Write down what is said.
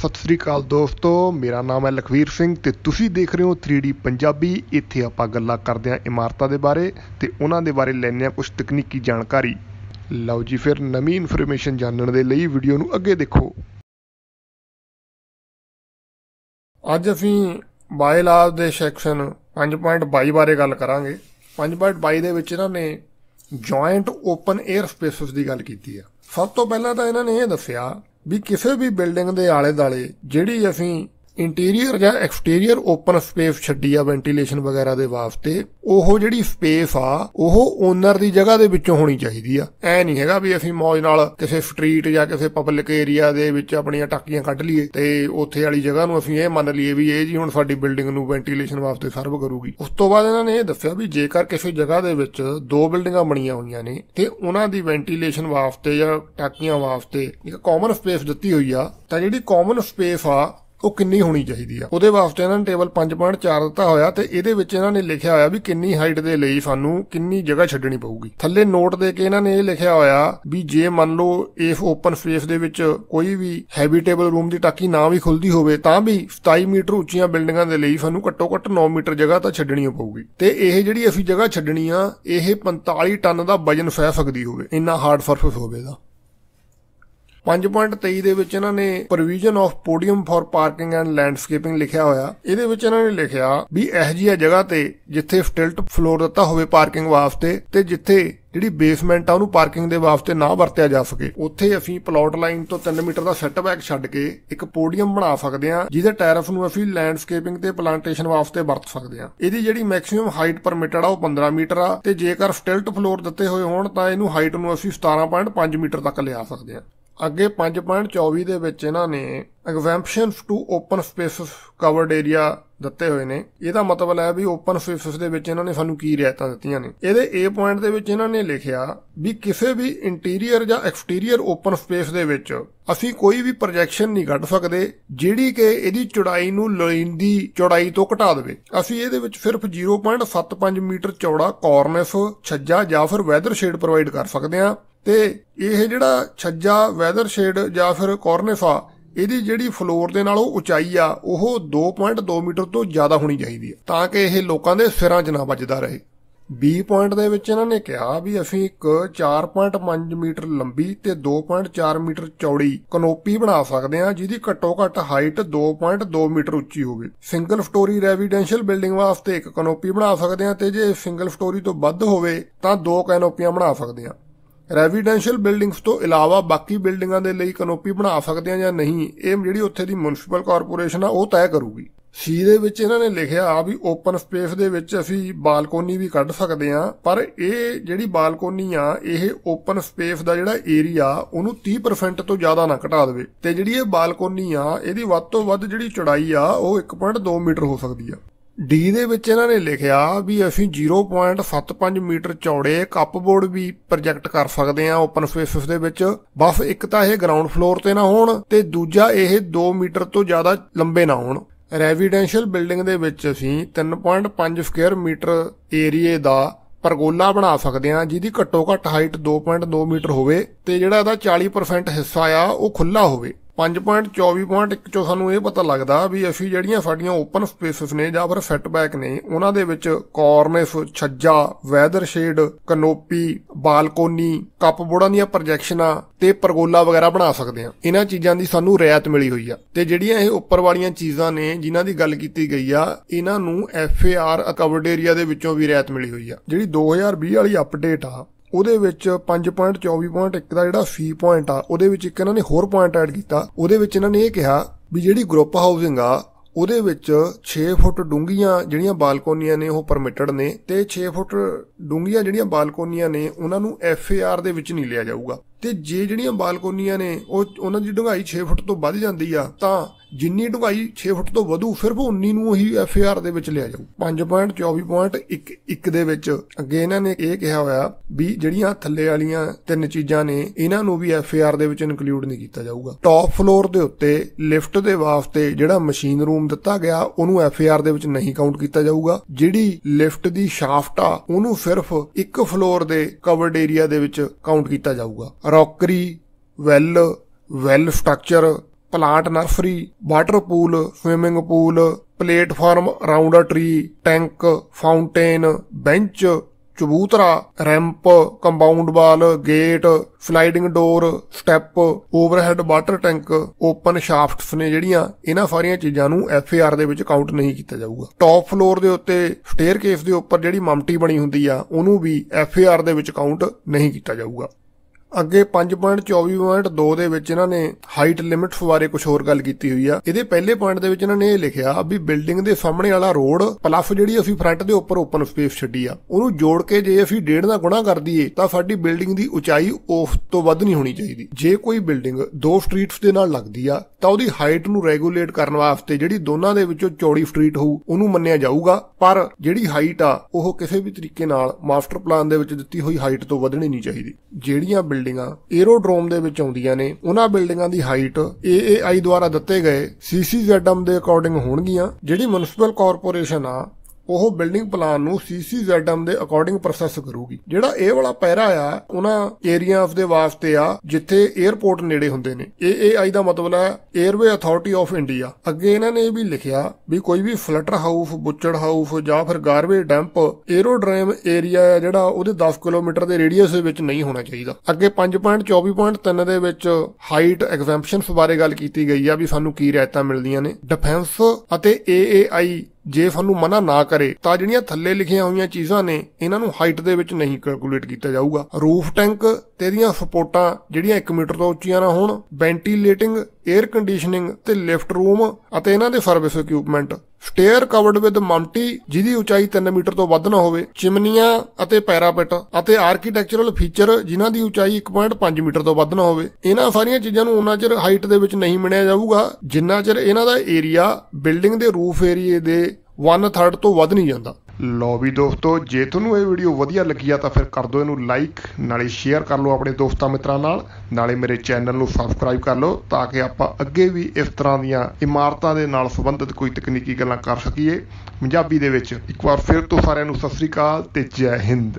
ਸਤਿ ਸ੍ਰੀ ਅਕਾਲ ਦੋਸਤੋ ਮੇਰਾ ਨਾਮ ਹੈ ਲਖਵੀਰ ਸਿੰਘ ਤੇ ਤੁਸੀਂ ਦੇਖ ਰਹੇ ਹੋ 3D ਪੰਜਾਬੀ ਇੱਥੇ ਆਪਾਂ ਗੱਲਾਂ ਕਰਦੇ ਹਾਂ ਇਮਾਰਤਾਂ ਦੇ ਬਾਰੇ ਤੇ ਉਹਨਾਂ ਦੇ ਬਾਰੇ ਲੈਣੇ ਆ ਕੁਝ ਤਕਨੀਕੀ ਜਾਣਕਾਰੀ ਲਓ ਜੀ ਫਿਰ ਨਵੀਂ ਇਨਫੋਰਮੇਸ਼ਨ ਜਾਣਨ ਦੇ ਲਈ ਵੀਡੀਓ ਨੂੰ ਅੱਗੇ ਦੇਖੋ ਅੱਜ ਅਸੀਂ ਬਾਇਲਾਜ ਦੇ ਸੈਕਸ਼ਨ 5.22 ਬਾਰੇ ਗੱਲ ਕਰਾਂਗੇ 5.22 ਦੇ ਵਿੱਚ ਇਹਨਾਂ ਨੇ ਜੁਆਇੰਟ ਓਪਨ 에ਅਰ ਸਪੇਸਸ ਦੀ ਗੱਲ ਕੀਤੀ ਆ ਸਭ ਤੋਂ ਪਹਿਲਾਂ ਤਾਂ ਇਹਨਾਂ ਨੇ ਇਹ ਦੱਸਿਆ ਵੀ ਕਿਸੇ ਵੀ ਬਿਲਡਿੰਗ ਦੇ ਆਲੇ-ਦਾਲੇ ਜਿਹੜੀ ਅਸੀਂ ਇੰਟੀਰੀਅਰ ਜਾਂ ਐਕਸਟੀਰੀਅਰ ਓਪਨ ਸਪੇਸ ਛੱਡੀ ਆ ਵੈਂਟੀਲੇਸ਼ਨ ਵਗੈਰਾ ਦੇ ਵਾਸਤੇ ਉਹ ਜਿਹੜੀ ਸਪੇਸ ਆ ਉਹ ਓਨਰ ਦੀ ਜਗ੍ਹਾ ਦੇ ਵਿੱਚੋਂ ਹੋਣੀ ਚਾਹੀਦੀ ਆ ਐ ਨਹੀਂ ਹੈਗਾ ਵੀ ਅਸੀਂ ਮੌਜ ਨਾਲ ਕਿਸੇ ਸਟਰੀਟ ਜਾਂ ਕਿਸੇ ਪਬਲਿਕ ਏਰੀਆ ਦੇ ਵਿੱਚ ਆਪਣੀਆਂ ਟਾਕੀਆਂ ਕੱਢ ਲਈਏ ਤੇ ਉੱਥੇ ਵਾਲੀ ਜਗ੍ਹਾ ਨੂੰ ਅਸੀਂ ਇਹ ਮੰਨ ਲਈਏ ਵੀ ਇਹ ਜੀ ਹੁਣ ਸਾਡੀ ਬਿਲਡਿੰਗ ਨੂੰ ਵੈਂਟੀਲੇਸ਼ਨ ਵਾਸਤੇ ਸਰਵ ਕਰੂਗੀ ਉਸ ਤੋਂ ਬਾਅਦ ਇਹਨਾਂ ਨੇ ਇਹ ਦੱਸਿਆ ਵੀ ਜੇਕਰ ਕਿਸੇ ਜਗ੍ਹਾ ਦੇ ਵਿੱਚ ਦੋ ਬਿਲਡਿੰਗਾਂ ਬਣੀਆਂ ਹੋਈਆਂ ਨੇ ਤੇ ਉਹਨਾਂ ਦੀ ਵੈਂਟੀਲੇਸ਼ਨ ਵਾਸਤੇ ਜਾਂ ਟਾਕੀਆਂ ਵਾਸਤੇ ਇੱਕ ਕਾਮਨ ਸਪੇਸ ਦਿੱਤੀ ਹੋਈ ਆ ਤਾਂ ਜਿਹੜੀ ਕਾਮਨ ਸਪੇਸ ਆ ਉਹ ਕਿੰਨੀ ਹੋਣੀ ਚਾਹੀਦੀ ਆ ਉਹਦੇ ਵਾਸਤੇ ਇਹਨਾਂ ਨੇ ਟੇਬਲ 5.4 ਦਿੱਤਾ ਹੋਇਆ ਤੇ ਇਹਦੇ ਵਿੱਚ ਇਹਨਾਂ ਨੇ ਲਿਖਿਆ ਹੋਇਆ ਵੀ ਕਿੰਨੀ ਹਾਈਟ ਦੇ ਲਈ ਸਾਨੂੰ ਕਿੰਨੀ ਜਗ੍ਹਾ ਛੱਡਣੀ ਪਊਗੀ ਥੱਲੇ ਨੋਟ ਦੇ ਕੇ ਇਹਨਾਂ ਨੇ ਇਹ ਲਿਖਿਆ ਹੋਇਆ ਵੀ ਜੇ ਮੰਨ ਲਓ ਇਸ ਓਪਨ ਸਪੇਸ ਦੇ ਵਿੱਚ ਕੋਈ ਵੀ ਹੈਬਿਟੇਬਲ ਰੂਮ ਦੀ ਟਾਕੀ ਨਾ ਵੀ ਖੁੱਲਦੀ ਹੋਵੇ ਤਾਂ ਵੀ 27 ਮੀਟਰ ਉੱਚੀਆਂ ਬਿਲਡਿੰਗਾਂ ਦੇ ਲਈ ਸਾਨੂੰ ਘੱਟੋ ਘੱਟ 9 ਮੀਟਰ ਜਗ੍ਹਾ ਤਾਂ ਛੱਡਣੀ ਪਊਗੀ ਤੇ ਇਹ ਜਿਹੜੀ ਅਸੀਂ ਜਗ੍ਹਾ ਛੱਡਣੀ ਆ ਇਹ 45 ਟਨ ਦਾ ਵਜਨ ਸਹਿ ਸਕਦੀ ਹੋਵੇ ਇੰਨਾ ਹਾਰਡ ਸਰਫੇਸ ਹੋਵੇਗਾ 5.23 ਦੇ ਵਿੱਚ ਇਹਨਾਂ ਨੇ provision of podium for parking and landscaping ਲਿਖਿਆ ਹੋਇਆ ਇਹਦੇ ਵਿੱਚ ਇਹਨਾਂ ਨੇ ਲਿਖਿਆ ਵੀ ਇਹ ਜੀ ਜਗ੍ਹਾ ਤੇ ਜਿੱਥੇ ਫਟਿਲਟ ਫਲੋਰ ਦਿੱਤਾ ਹੋਵੇ ਪਾਰਕਿੰਗ ਵਾਸਤੇ ਤੇ ਜਿੱਥੇ ਜਿਹੜੀ ਬੇਸਮੈਂਟ ਆ ਉਹਨੂੰ ਪਾਰਕਿੰਗ ਦੇ ਵਾਸਤੇ ਨਾ ਵਰਤਿਆ ਜਾ ਸਕੇ ਉੱਥੇ ਅਸੀਂ ਪਲਾਟ ਲਾਈਨ ਤੋਂ 3 ਮੀਟਰ ਦਾ ਸੈਟਬੈਕ ਛੱਡ ਕੇ ਇੱਕ ਪੋਡੀਅਮ ਬਣਾ ਸਕਦੇ ਹਾਂ ਜਿਹਦੇ ਟੈਰਫ ਨੂੰ ਅਸੀਂ ਲੈਂਡਸਕੇਪਿੰਗ ਤੇ ਪਲਾਂਟੇਸ਼ਨ ਵਾਸਤੇ ਵਰਤ ਸਕਦੇ ਹਾਂ ਇਹਦੀ ਜਿਹੜੀ ਮੈਕਸਿਮਮ ਹਾਈਟ ਪਰਮਿਟਡ ਆ ਉਹ 15 ਮੀਟਰ ਆ ਤੇ ਜੇਕਰ ਸਟਿਲਟ ਫਲੋਰ ਦਿੱਤੇ ਹੋਏ ਹੋਣ ਤਾਂ ਇਹਨੂੰ ਹਾਈਟ ਨੂੰ ਅਸੀਂ 17.5 ਮੀਟਰ ਤੱਕ ਲਿਆ ਸਕਦੇ ਹਾਂ ਅੱਗੇ 5.24 ਦੇ ਵਿੱਚ ਇਹਨਾਂ ਨੇ exemption to open spaces covered area ਦਿੱਤੇ ਹੋਏ ਨੇ ਇਹਦਾ ਮਤਲਬ ਹੈ ਵੀ ਓਪਨ ਸਪੇਸਸ ਦੇ ਵਿੱਚ ਇਹਨਾਂ ਨੇ ਸਾਨੂੰ ਕੀ ਰਿਆਇਤਾਂ ਦਿੱਤੀਆਂ ਨੇ ਇਹਦੇ A ਪੁਆਇੰਟ ਦੇ ਵਿੱਚ ਇਹਨਾਂ ਨੇ ਲਿਖਿਆ ਵੀ ਕਿਸੇ ਵੀ ਇੰਟੀਰੀਅਰ ਜਾਂ ਐਕਸਟੀਰੀਅਰ ਓਪਨ ਸਪੇਸ ਦੇ ਵਿੱਚ ਅਸੀਂ ਕੋਈ ਵੀ ਪ੍ਰੋਜੈਕਸ਼ਨ ਨਹੀਂ ਕੱਢ ਸਕਦੇ ਜਿਹੜੀ ਕਿ ਇਹਦੀ ਚੌੜਾਈ ਨੂੰ ਲਾਈਨ ਦੀ ਚੌੜਾਈ ਤੋਂ ਘਟਾ ਦੇਵੇ ਅਸੀਂ ਇਹਦੇ ਵਿੱਚ ਸਿਰਫ 0.75 ਮੀਟਰ ਚੌੜਾ ਕਾਰਨਸ ਛੱਜਾ ਜਾਂ ਫਿਰ ਵੈਦਰ ਸ਼ੇਡ ਪ੍ਰੋਵਾਈਡ ਕਰ ਸਕਦੇ ਹਾਂ ਤੇ ਇਹ ਜਿਹੜਾ ਛੱਜਾ ਵੈਦਰ ਸ਼ੇਡ ਜਾਂ ਫਿਰ ਕੋਰਨੇਫਾ ਇਹਦੀ ਜਿਹੜੀ ਫਲੋਰ ਦੇ ਨਾਲੋਂ ਉਚਾਈ ਆ ਉਹ 2.2 ਮੀਟਰ ਤੋਂ ਜ਼ਿਆਦਾ ਹੋਣੀ ਚਾਹੀਦੀ ਹੈ ਤਾਂ ਕਿ ਇਹ ਲੋਕਾਂ ਦੇ ਸਿਰਾਂ 'ਚ ਨਾ ਵੱਜਦਾ ਰਹੇ B ਪੁਆਇੰਟ ਦੇ ਵਿੱਚ ਇਹਨਾਂ ਨੇ ਕਿਹਾ ਵੀ ਅਸੀਂ ਇੱਕ 4.5 ਮੀਟਰ ਲੰਬੀ ਤੇ 2.4 ਮੀਟਰ ਚੌੜੀ ਕਨੋਪੀ ਬਣਾ ਸਕਦੇ ਹਾਂ ਜਿਹਦੀ ਘੱਟੋ ਘੱਟ ਹਾਈਟ 2.2 ਮੀਟਰ ਉੱਚੀ ਹੋਵੇ ਸਿੰਗਲ ਸਟੋਰੀ ਰੈਜ਼ੀਡੈਂਸ਼ੀਅਲ ਬਿਲਡਿੰਗ ਵਾਸਤੇ ਇੱਕ ਕਨੋਪੀ ਬਣਾ ਸਕਦੇ ਹਾਂ ਤੇ ਜੇ ਸਿੰਗਲ ਸਟੋਰੀ ਤੋਂ ਵੱਧ ਹੋਵੇ ਤਾਂ ਦੋ ਕਨੋਪੀਆਂ ਬਣਾ ਸਕਦੇ ਹਾਂ ਰੈਜ਼ੀਡੈਂਸ਼ੀਅਲ ਬਿਲਡਿੰਗਸ ਤੋਂ ਇਲਾਵਾ ਬਾਕੀ ਬਿਲਡਿੰਗਾਂ ਦੇ ਲਈ ਕਨੋਪੀ ਬਣਾ ਸਕਦੇ ਆ ਜਾਂ ਨਹੀਂ ਇਹ ਜਿਹੜੀ ਉੱਥੇ ਦੀ ਮਿਊਨਿਸਪਲ ਕਾਰਪੋਰੇਸ਼ਨ ਆ ਉਹ ਤੈਅ ਕਰੂਗੀ ਸੀ ਦੇ ਵਿੱਚ ਇਹਨਾਂ ਨੇ ਲਿਖਿਆ ਆ ਵੀ ਓਪਨ ਸਪੇਸ ਦੇ ਵਿੱਚ ਅਸੀਂ ਬਾਲਕੋਨੀ ਵੀ ਕੱਢ ਸਕਦੇ ਆ ਪਰ ਇਹ ਜਿਹੜੀ ਬਾਲਕੋਨੀ ਆ ਇਹ ਓਪਨ ਸਪੇਸ ਦਾ ਜਿਹੜਾ ਏਰੀਆ ਉਹਨੂੰ 30% ਤੋਂ ਜ਼ਿਆਦਾ ਨਾ ਘਟਾ ਦੇਵੇ ਤੇ ਜਿਹੜੀ ਇਹ ਬਾਲਕੋਨੀ ਆ ਇਹਦੀ ਵੱਧ ਤੋਂ ਵੱਧ ਜਿਹੜੀ ਚੌੜਾਈ ਆ ਉਹ 1.2 ਮੀਟਰ ਹੋ ਸਕਦੀ ਆ ਡੀ ਦੇ ਵਿੱਚ ਇਹਨਾਂ ਨੇ ਲਿਖਿਆ ਵੀ ਅਸੀਂ 0.75 ਮੀਟਰ ਚੌੜੇ ਕੱਪਬੋਰਡ ਵੀ ਪ੍ਰੋਜੈਕਟ ਕਰ ਸਕਦੇ ਆ ਓਪਨ ਸਪੇਸਸ ਦੇ ਵਿੱਚ ਬਸ ਇੱਕ ਤਾਂ ਇਹ ਗਰਾਊਂਡ ਫਲੋਰ ਤੇ ਨਾ ਹੋਣ ਤੇ ਦੂਜਾ ਇਹ 2 ਮੀਟਰ ਤੋਂ ਜ਼ਿਆਦਾ ਲੰਬੇ ਨਾ ਹੋਣ ਰੈਜ਼ੀਡੈਂਸ਼ੀਅਲ ਬਿਲਡਿੰਗ ਦੇ ਵਿੱਚ ਅਸੀਂ 3.5 ਸਕੁਅਰ ਮੀਟਰ ਏਰੀਏ ਦਾ ਪਰਗੋਲਾ ਬਣਾ ਸਕਦੇ ਆ ਜਿਹਦੀ ਘੱਟੋ ਘੱਟ ਹਾਈਟ 2.2 ਮੀਟਰ ਹੋਵੇ ਤੇ ਜਿਹੜਾ ਇਹਦਾ 40% ਹਿੱਸਾ ਆ ਉਹ ਖੁੱਲਾ ਹੋਵੇ 5.24.1 ਚੋਂ ਸਾਨੂੰ ਇਹ ਪਤਾ ਲੱਗਦਾ ਵੀ ਅਸੀਂ ਜਿਹੜੀਆਂ ਸਾਡੀਆਂ ਓਪਨ ਸਪੇਸਸ ਨੇ ਜਾਂ ਫਿਰ ਸੈਟਬੈਕ ਨੇ ਉਹਨਾਂ ਦੇ ਵਿੱਚ ਕਾਰਨਸ ਛੱਜਾ ਵੈਦਰ ਸ਼ੇਡ ਕਨੋਪੀ ਬਾਲਕੋਨੀ ਕੱਪਬੋਰਡਾਂ ਦੀਆਂ ਪ੍ਰੋਜੈਕਸ਼ਨਾਂ ਤੇ ਪਰਗੋਲਾ ਵਗੈਰਾ ਬਣਾ ਸਕਦੇ ਹਾਂ ਇਹਨਾਂ ਚੀਜ਼ਾਂ ਦੀ ਸਾਨੂੰ ਰਿਆਇਤ ਮਿਲੀ ਹੋਈ ਆ ਤੇ ਜਿਹੜੀਆਂ ਇਹ ਉੱਪਰ ਵਾਲੀਆਂ ਚੀਜ਼ਾਂ ਨੇ ਜਿਨ੍ਹਾਂ ਦੀ ਗੱਲ ਕੀਤੀ ਗਈ ਆ ਇਹਨਾਂ ਨੂੰ ਐਫਏਆਰ ਕਵਰਡ ਏਰੀਆ ਦੇ ਵਿੱਚੋਂ ਵੀ ਰਿਆਇਤ ਮਿਲੀ ਹੋਈ ਆ ਜਿਹੜੀ 2020 ਵਾਲੀ ਅਪਡੇਟ ਆ ਉਹਦੇ ਵਿੱਚ 5.24.1 ਦਾ ਜਿਹੜਾ ਫੀ ਪੁਆਇੰਟ ਆ ਉਹਦੇ ਵਿੱਚ ਇੱਕ ਇਹਨਾਂ ਨੇ ਹੋਰ ਪੁਆਇੰਟ ਐਡ ਕੀਤਾ ਉਹਦੇ ਵਿੱਚ ਇਹਨਾਂ ਨੇ ਇਹ ਕਿਹਾ ਵੀ ਜਿਹੜੀ ਗਰੁੱਪ ਹਾਊਸਿੰਗ ਆ ਉਹਦੇ ਵਿੱਚ 6 ਫੁੱਟ ਡੂੰਘੀਆਂ ਜਿਹੜੀਆਂ ਬਾਲਕੋਨੀਆਂ ਨੇ ਉਹ ਪਰਮਿਟਡ ਨੇ ਤੇ 6 ਫੁੱਟ ਡੂੰਘੀਆਂ ਜਿਹੜੀਆਂ ਬਾਲਕੋਨੀਆਂ ਨੇ ਉਹਨਾਂ ਨੂੰ ਐਫਏਆਰ ਦੇ ਵਿੱਚ ਨਹੀਂ ਲਿਆ ਜਾਊਗਾ ਤੇ ਜੇ ਜਿਹੜੀਆਂ ਬਾਲਕੋਨੀਆਂ ਨੇ ਉਹ ਉਹਨਾਂ ਦੀ ਡੂੰਘਾਈ 6 ਫੁੱਟ ਤੋਂ ਵੱਧ ਜਾਂਦੀ ਆ ਤਾਂ ਜਿੰਨੀ ਡੁਗਾਈ 6 ਫੁੱਟ ਤੋਂ ਵਧੂ ਉਹ 19 ਨੂੰ ਉਹੀ ਐਫ ਆਰ ਦੇ ਵਿੱਚ ਲਿਆ ਜਾਊ 5.24.11 ਦੇ ਵਿੱਚ ਅੱਗੇ ਇਹਨਾਂ ਨੇ ਇਹ ਕਿਹਾ ਹੋਇਆ ਵੀ ਜਿਹੜੀਆਂ ਥੱਲੇ ਵਾਲੀਆਂ ਤਿੰਨ ਚੀਜ਼ਾਂ ਨੇ ਇਹਨਾਂ ਨੂੰ ਵੀ ਐਫ ਆਰ ਦੇ ਵਿੱਚ ਇਨਕਲੂਡ ਨਹੀਂ ਕੀਤਾ ਜਾਊਗਾ ਟੌਪ ਫਲੋਰ ਦੇ ਉੱਤੇ ਲਿਫਟ ਦੇ ਵਾਸਤੇ ਜਿਹੜਾ ਮਸ਼ੀਨ ਰੂਮ ਦਿੱਤਾ ਗਿਆ ਉਹਨੂੰ ਐਫ ਆਰ ਦੇ ਵਿੱਚ ਨਹੀਂ ਕਾਊਂਟ ਕੀਤਾ ਜਾਊਗਾ ਜਿਹੜੀ ਲਿਫਟ ਦੀ ਸ਼ਾਫਟ ਆ ਉਹਨੂੰ ਸਿਰਫ ਇੱਕ ਫਲੋਰ ਦੇ ਕਵਰਡ ਏਰੀਆ ਦੇ ਵਿੱਚ ਕਾਊਂਟ ਕੀਤਾ ਜਾਊਗਾ rockery well well structure plant nursery water pool swimming pool platform round a tree tank fountain bench ਚਬੂਤਰਾ ramp compound wall gate sliding door step overhead water tank open shafts ਨੇ ਜਿਹੜੀਆਂ ਇਹਨਾਂ ਸਾਰੀਆਂ ਚੀਜ਼ਾਂ ਨੂੰ ਐਫਏਆਰ ਦੇ ਵਿੱਚ ਕਾਊਂਟ ਨਹੀਂ ਕੀਤਾ ਜਾਊਗਾ ਟੌਪ ਫਲੋਰ ਦੇ ਉੱਤੇ ਸਟੇਅਰ ਕੇਸ ਦੇ ਉੱਪਰ ਜਿਹੜੀ ਮਮਟੀ ਬਣੀ ਹੁੰਦੀ ਆ ਉਹਨੂੰ ਵੀ ਐਫਏਆਰ ਦੇ ਵਿੱਚ ਕਾਊਂਟ ਨਹੀਂ ਕੀਤਾ ਜਾਊਗਾ ਅੱਗੇ 5.24.2 ਦੇ ਵਿੱਚ ਇਹਨਾਂ ਨੇ ਹਾਈਟ ਲਿਮਿਟ ਬਾਰੇ ਕੁਝ ਹੋਰ ਗੱਲ ਕੀਤੀ ਹੋਈ ਆ ਇਹਦੇ ਪਹਿਲੇ ਪੁਆਇੰਟ ਦੇ ਵਿੱਚ ਇਹਨਾਂ ਨੇ ਇਹ ਲਿਖਿਆ ਵੀ ਬਿਲਡਿੰਗ ਦੇ ਸਾਹਮਣੇ ਵਾਲਾ ਰੋਡ ਪਲੱਫ ਜਿਹੜੀ ਅਸੀਂ ਫਰੰਟ ਦੇ ਉੱਪਰ ਓਪਨ ਸਪੇਸ ਛੱਡੀ ਆ ਉਹਨੂੰ ਜੋੜ ਕੇ ਜੇ ਅਸੀਂ ਡੇਢ ਦਾ ਗੁਣਾ ਕਰ ਦਈਏ ਤਾਂ ਸਾਡੀ ਬਿਲਡਿੰਗ ਦੀ ਉਚਾਈ ਉਸ ਤੋਂ ਵੱਧ ਨਹੀਂ ਹੋਣੀ ਚਾਹੀਦੀ ਜੇ ਕੋਈ ਬਿਲਡਿੰਗ ਦੋ ਸਟਰੀਟਸ ਦੇ ਨਾਲ ਲੱਗਦੀ ਆ ਤਾਂ ਉਹਦੀ ਹਾਈਟ ਨੂੰ ਰੈਗੂਲੇਟ ਕਰਨ ਵਾਸਤੇ ਜਿਹੜੀ ਦੋਨਾਂ ਦੇ ਵਿੱਚੋਂ ਚੌੜੀ ਸਟਰੀਟ ਹੋਊ ਉਹਨੂੰ ਮੰਨਿਆ ਜਾਊਗਾ ਪਰ ਜਿਹੜੀ ਹਾਈਟ ਆ ਉਹ ਕਿਸੇ ਵੀ ਤਰੀਕੇ ਨਾਲ ਮਾਸਟਰ ਪਲਾਨ ਦੇ ਵਿੱਚ ਦਿੱਤੀ ਹੋਈ ਹਾਈਟ ਤੋਂ ਵੱਧਣੀ ਨਹੀਂ ਚਾਹੀਦੀ ਜਿਹੜੀਆਂ ਬਿਲਡਿੰਗਾਂ ਏਰੋਡਰੋਮ ਦੇ ਵਿੱਚ ਆਉਂਦੀਆਂ ਨੇ ਉਹਨਾਂ ਬਿਲਡਿੰਗਾਂ ਦੀ ਹਾਈਟ AAI ਦੁਆਰਾ ਦਿੱਤੇ ਗਏ CCZM ਦੇ ਅਕੋਰਡਿੰਗ ਹੋਣਗੀਆਂ ਜਿਹੜੀ ਮਿਊਨਿਸਪਲ ਕਾਰਪੋਰੇਸ਼ਨ ਆ ਉਹ ਬਿਲਡਿੰਗ ਪਲਾਨ ਨੂੰ ਸੀਸੀਜ਼ੈਡਐਮ ਦੇ ਅਕੋਰਡਿੰਗ ਪ੍ਰੋਸੈਸ ਕਰੂਗੀ ਜਿਹੜਾ ਇਹ ਵਾਲਾ ਪੈਰਾ ਆ ਉਹਨਾਂ ਏਰੀਆਜ਼ ਦੇ ਵਾਸਤੇ ਆ ਜਿੱਥੇ 에어ਪੋਰਟ ਨੇੜੇ ਹੁੰਦੇ ਨੇ ਏਏਆਈ ਦਾ ਮਤਲਬ ਹੈ 에ਅਰਵੇ ਅਥਾਰਟੀ ਆਫ ਇੰਡੀਆ ਅੱਗੇ ਇਹਨਾਂ ਨੇ ਇਹ ਵੀ ਲਿਖਿਆ ਵੀ ਕੋਈ ਵੀ ਫਲਟਰ ਹਾਊਸ ਬੁੱਚੜ ਹਾਊਸ ਜਾਂ ਫਿਰ ਗਾਰਵੇ ਡੈਂਪ 에ਅਰੋਡ੍ਰਮ ਏਰੀਆ ਆ ਜਿਹੜਾ ਉਹਦੇ 10 ਕਿਲੋਮੀਟਰ ਦੇ ਰੇਡੀਅਸ ਦੇ ਵਿੱਚ ਨਹੀਂ ਹੋਣਾ ਚਾਹੀਦਾ ਅੱਗੇ 5.24.3 ਦੇ ਵਿੱਚ ਹਾਈਟ ਐਗਜ਼ੈਂਪਸ਼ਨਸ ਬਾਰੇ ਗੱਲ ਕੀਤੀ ਗਈ ਆ ਵੀ ਸਾਨੂੰ ਕੀ ਰਾਇਤਾਂ ਮਿਲਦੀਆਂ ਨੇ ਡਿਫੈਂਸ ਅਤੇ ਏਏਆਈ ਜੇ ਸਾਨੂੰ ਮਨਾ ਨਾ ਕਰੇ ਤਾਂ ਜਿਹੜੀਆਂ ਥੱਲੇ ਲਿਖੀਆਂ ਹੋਈਆਂ ਚੀਜ਼ਾਂ ਨੇ ਇਹਨਾਂ ਨੂੰ ਹਾਈਟ ਦੇ ਵਿੱਚ ਨਹੀਂ ਕੈਲਕੂਲੇਟ ਕੀਤਾ ਜਾਊਗਾ ਰੂਫ ਟੈਂਕ ਤੇਰੀਆਂ ਸਪੋਰਟਾਂ ਜਿਹੜੀਆਂ 1 ਮੀਟਰ ਤੋਂ ਉੱਚੀਆਂ ਨਾ ਹੋਣ ਵੈਂਟੀਲੇਟਿੰਗ 에ਅਰ ਕੰਡੀਸ਼ਨਿੰਗ ਤੇ ਲਿਫਟ ਰੂਮ ਅਤੇ ਇਹਨਾਂ ਦੇ service equipment stair covered with mumty ਜਿਹਦੀ ਉਚਾਈ 3 ਮੀਟਰ ਤੋਂ ਵੱਧ ਨਾ ਹੋਵੇ ਚਿਮਨੀਆਂ ਅਤੇ ਪੈਰਾਪਿਟ ਅਤੇ ਆਰਕੀਟੈਕਚਰਲ ਫੀਚਰ ਜਿਨ੍ਹਾਂ ਦੀ ਉਚਾਈ 1.5 ਮੀਟਰ ਤੋਂ ਵੱਧ ਨਾ ਹੋਵੇ ਇਹਨਾਂ ਸਾਰੀਆਂ ਚੀਜ਼ਾਂ ਨੂੰ ਉਹਨਾਂ ਚਿਰ ਹਾਈਟ ਦੇ ਵਿੱਚ ਨਹੀਂ ਮਿਣਿਆ ਜਾਊਗਾ ਜਿੰਨਾ ਚਿਰ ਇਹਨਾਂ ਦਾ ਏਰੀਆ ਬਿਲਡਿੰਗ ਦੇ ਰੂਫ ਏਰੀਏ ਦੇ 1/3 ਤੋਂ ਵੱਧ ਨਹੀਂ ਜਾਂਦਾ ਲੋ ਵੀ ਦੋਸਤੋ ਜੇ ਤੁਹਾਨੂੰ ਇਹ ਵੀਡੀਓ ਵਧੀਆ ਲੱਗੀ ਆ ਤਾਂ ਫਿਰ ਕਰ ਦਿਓ ਇਹਨੂੰ ਲਾਈਕ ਨਾਲੇ ਸ਼ੇਅਰ ਕਰ ਲਓ ਆਪਣੇ ਦੋਸਤਾਂ ਮਿੱਤਰਾਂ ਨਾਲ ਨਾਲੇ ਮੇਰੇ ਚੈਨਲ ਨੂੰ ਸਬਸਕ੍ਰਾਈਬ ਕਰ ਲਓ ਤਾਂ ਕਿ ਆਪਾਂ ਅੱਗੇ ਵੀ ਇਸ ਤਰ੍ਹਾਂ ਦੀਆਂ ਇਮਾਰਤਾਂ ਦੇ ਨਾਲ ਸੰਬੰਧਿਤ ਕੋਈ ਤਕਨੀਕੀ ਗੱਲਾਂ ਕਰ ਸਕੀਏ ਪੰਜਾਬੀ ਦੇ ਵਿੱਚ ਇੱਕ ਵਾਰ ਫਿਰ ਤੋਂ ਸਾਰਿਆਂ ਨੂੰ ਸਤਿ ਸ੍ਰੀ ਅਕਾਲ ਤੇ ਜੈ ਹਿੰਦ